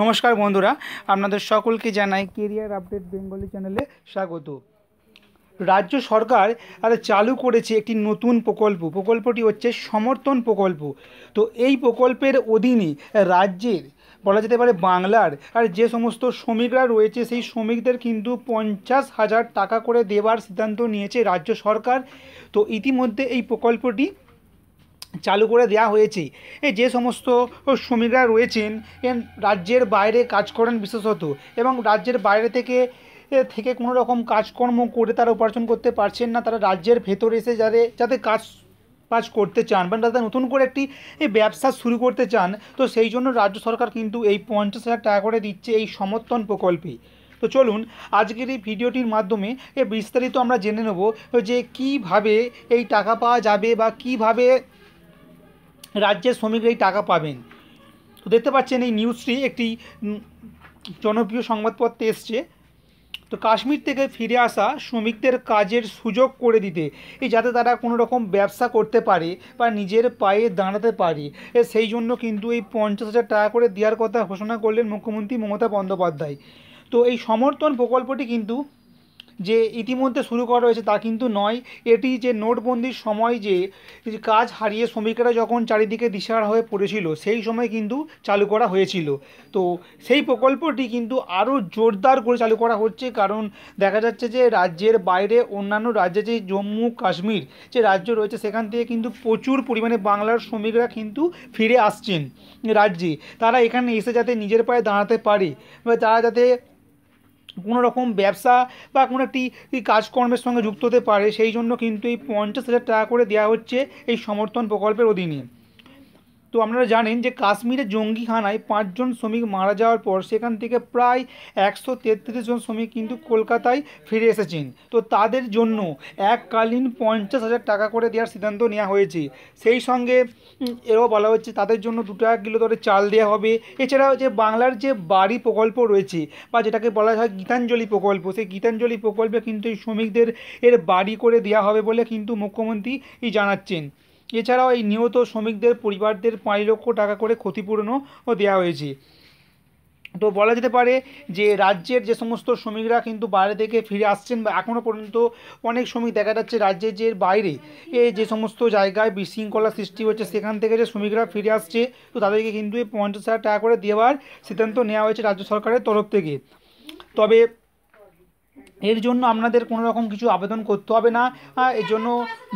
নমস্কার বন্ধুরা আপনাদের সকলকে জানাই কেরিয়ার আপডেট বেঙ্গলি চ্যানেলে স্বাগত রাজ্য সরকার আর চালু করেছে একটি নতুন প্রকল্প প্রকল্পটি হচ্ছে সমর্থন প্রকল্প তো এই প্রকল্পের অধীনে রাজ্যের বলা যেতে পারে বাংলার আর যে সমস্ত শ্রমিকরা রয়েছে সেই শ্রমিকদের কিন্তু পঞ্চাশ হাজার টাকা করে দেবার সিদ্ধান্ত নিয়েছে রাজ্য সরকার তো ইতিমধ্যে এই প্রকল্পটি চালু করে দেয়া হয়েছে এই যে সমস্ত শ্রমিকরা রয়েছেন রাজ্যের বাইরে কাজ করেন বিশেষত এবং রাজ্যের বাইরে থেকে থেকে কোনো রকম কাজকর্ম করে তারা উপার্জন করতে পারছেন না তারা রাজ্যের ভেতরে এসে যাদের যাতে কাজ কাজ করতে চান বা তাদের নতুন করে একটি ব্যবসা শুরু করতে চান তো সেই জন্য রাজ্য সরকার কিন্তু এই পঞ্চাশ হাজার টাকা করে দিচ্ছে এই সমর্থন প্রকল্পে তো চলুন আজকের এই ভিডিওটির মাধ্যমে এ বিস্তারিত আমরা জেনে নেব যে কিভাবে এই টাকা পাওয়া যাবে বা কিভাবে রাজ্যের শ্রমিকরা এই টাকা পাবেন তো দেখতে পাচ্ছেন এই নিউজটি একটি জনপ্রিয় সংবাদপত্রে এসছে তো কাশ্মীর থেকে ফিরে আসা শ্রমিকদের কাজের সুযোগ করে দিতে এই যাতে তারা কোনো রকম ব্যবসা করতে পারে বা নিজের পায়ে দাঁড়াতে পারে সেই জন্য কিন্তু এই পঞ্চাশ হাজার টাকা করে দেওয়ার কথা ঘোষণা করলেন মুখ্যমন্ত্রী মমতা বন্দ্যোপাধ্যায় তো এই সমর্থন প্রকল্পটি কিন্তু যে ইতিমধ্যে শুরু করা রয়েছে তা কিন্তু নয় এটি যে নোটবন্দির সময় যে কাজ হারিয়ে শ্রমিকরা যখন চারিদিকে দিশার হয়ে পড়েছিল সেই সময় কিন্তু চালু করা হয়েছিল তো সেই প্রকল্পটি কিন্তু আরও জোরদার করে চালু করা হচ্ছে কারণ দেখা যাচ্ছে যে রাজ্যের বাইরে অন্যান্য রাজ্যে যে জম্মু কাশ্মীর যে রাজ্য রয়েছে সেখান থেকে কিন্তু প্রচুর পরিমাণে বাংলার শ্রমিকরা কিন্তু ফিরে আসছেন রাজ্যে তারা এখানে এসে যাতে নিজের পায়ে দাঁড়াতে পারে বা তারা যাতে কোনো রকম ব্যবসা বা কোনো একটি কাজকর্মের সঙ্গে যুক্ত হতে পারে সেই জন্য কিন্তু এই পঞ্চাশ হাজার টাকা করে দেওয়া হচ্ছে এই সমর্থন প্রকল্পের অধীনে তো আপনারা জানেন যে কাশ্মীরে জঙ্গিখানায় পাঁচজন শ্রমিক মারা যাওয়ার পর সেখান থেকে প্রায় একশো তেত্রিশ জন শ্রমিক কিন্তু কলকাতায় ফিরে এসেছেন তো তাদের জন্য এককালীন পঞ্চাশ হাজার টাকা করে দেওয়ার সিদ্ধান্ত নেওয়া হয়েছে সেই সঙ্গে এরও বলা হচ্ছে তাদের জন্য দু টাকা কিলো দরে চাল দেওয়া হবে এছাড়াও যে বাংলার যে বাড়ি প্রকল্প রয়েছে বা যেটাকে বলা হয় গীতাঞ্জলি প্রকল্প সেই গীতাঞ্জলি প্রকল্পে কিন্তু এই শ্রমিকদের এর বাড়ি করে দেওয়া হবে বলে কিন্তু মুখ্যমন্ত্রী জানাচ্ছেন এছাড়াও এই নিহত শ্রমিকদের পরিবারদের পাঁচ লক্ষ টাকা করে ক্ষতিপূরণও দেওয়া হয়েছে তো বলা যেতে পারে যে রাজ্যের যে সমস্ত শ্রমিকরা কিন্তু বাইরে থেকে ফিরে আসছেন বা এখনও পর্যন্ত অনেক শ্রমিক দেখা যাচ্ছে রাজ্যের যে বাইরে এ যে সমস্ত জায়গায় বিশৃঙ্খলা সৃষ্টি হচ্ছে সেখান থেকে যে শ্রমিকরা ফিরে আসছে তো তাদেরকে কিন্তু এই পঞ্চাশ হাজার টাকা করে দেওয়ার সিদ্ধান্ত নেওয়া হয়েছে রাজ্য সরকারের তরফ থেকে তবে এর জন্য আপনাদের কোনো রকম কিছু আবেদন করতে হবে না এর জন্য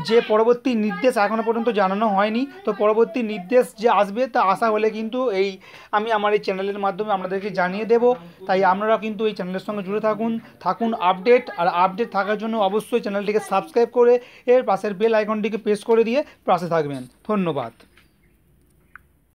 যে পরবর্তী নির্দেশ এখনও পর্যন্ত জানানো হয়নি তো পরবর্তী নির্দেশ যে আসবে তা আসা হলে কিন্তু এই আমি আমার এই চ্যানেলের মাধ্যমে আপনাদেরকে জানিয়ে দেব তাই আপনারা কিন্তু এই চ্যানেলের সঙ্গে জুড়ে থাকুন থাকুন আপডেট আর আপডেট থাকার জন্য অবশ্যই চ্যানেলটিকে সাবস্ক্রাইব করে এর পাশের বেল আইকনটিকে প্রেস করে দিয়ে পাশে থাকবেন ধন্যবাদ